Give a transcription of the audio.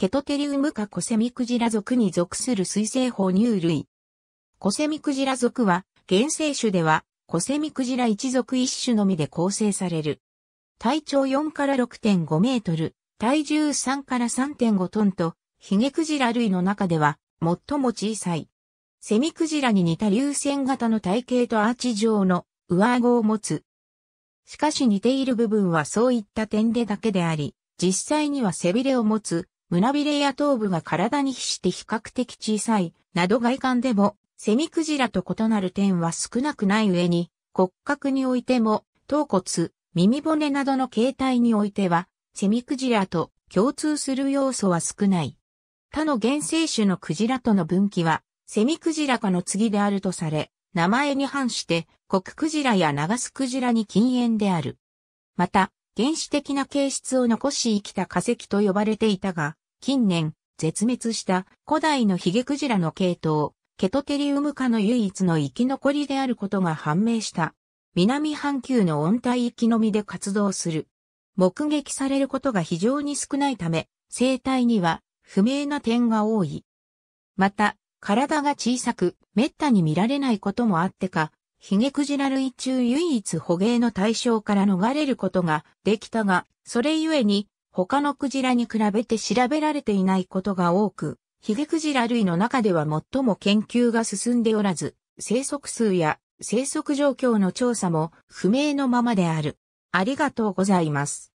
ケトテリウムかコセミクジラ属に属する水生哺乳類。コセミクジラ属は、原生種では、コセミクジラ一族一種のみで構成される。体長4から6.5メートル、体重3から3.5トンと、ヒゲクジラ類の中では、最も小さい。セミクジラに似た流線型の体型とアーチ状の上顎を持つ。しかし似ている部分はそういった点でだけであり、実際には背びれを持つ胸びれや頭部が体に比して比較的小さい、など外観でも、セミクジラと異なる点は少なくない上に、骨格においても、頭骨、耳骨などの形態においては、セミクジラと共通する要素は少ない。他の原生種のクジラとの分岐は、セミクジラ科の次であるとされ、名前に反して、コククジラやナガスクジラに禁煙である。また、原始的な形質を残し生きた化石と呼ばれていたが、近年、絶滅した古代のヒゲクジラの系統、ケトテリウム科の唯一の生き残りであることが判明した。南半球の温帯域のみで活動する。目撃されることが非常に少ないため、生態には不明な点が多い。また、体が小さく、滅多に見られないこともあってか、ヒゲクジラ類中唯一捕鯨の対象から逃れることができたが、それゆえに他のクジラに比べて調べられていないことが多く、ヒゲクジラ類の中では最も研究が進んでおらず、生息数や生息状況の調査も不明のままである。ありがとうございます。